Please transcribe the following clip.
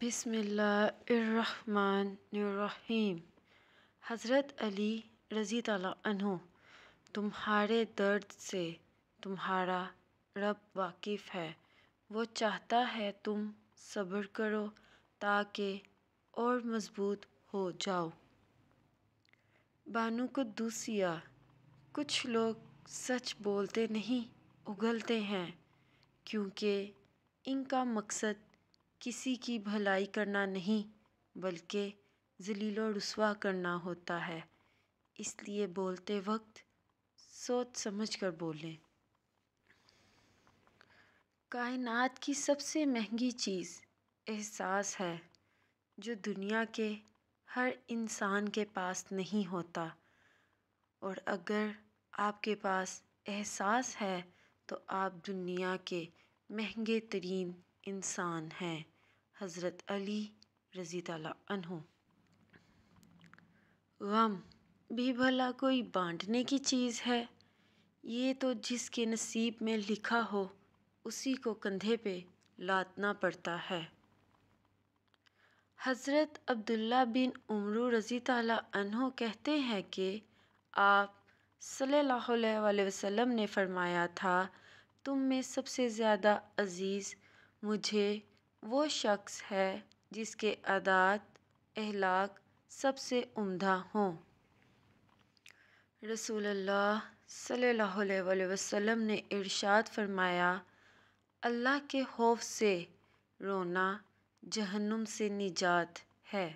बिसमीम हज़रत अली रज़ी तु तुम्हारे दर्द से तुम्हारा रब वाकिफ़ है वो चाहता है तुम सब्र करो ताकि और मज़बूत हो जाओ बानु को दूसिया कुछ लोग सच बोलते नहीं उगलते हैं क्योंकि इनका मकसद किसी की भलाई करना नहीं बल्कि ज़लील व करना होता है इसलिए बोलते वक्त सोच समझ कर बोलें कायनात की सबसे महंगी चीज़ एहसास है जो दुनिया के हर इंसान के पास नहीं होता और अगर आपके पास एहसास है तो आप दुनिया के महंगे तरीन इंसान हैं हज़रत अली रज़ी तु गम भी भला कोई बांटने की चीज़ है ये तो जिसके नसीब में लिखा हो उसी को कंधे पे लादना पड़ता है हज़रत अब्दुल्ला बिन उमरू रज़ी तु कहते हैं कि आप सल्लल्लाहु अलैहि वसल्लम ने फ़रमाया था तुम में सबसे ज़्यादा अज़ीज़ मुझे वो शख़्स है जिसके आदात अहलाक सबसे उम्दा हों रसूल सल वसम ने इर्शाद फरमाया अल्लाह के खौफ से रोना जहन्नुम से निजात है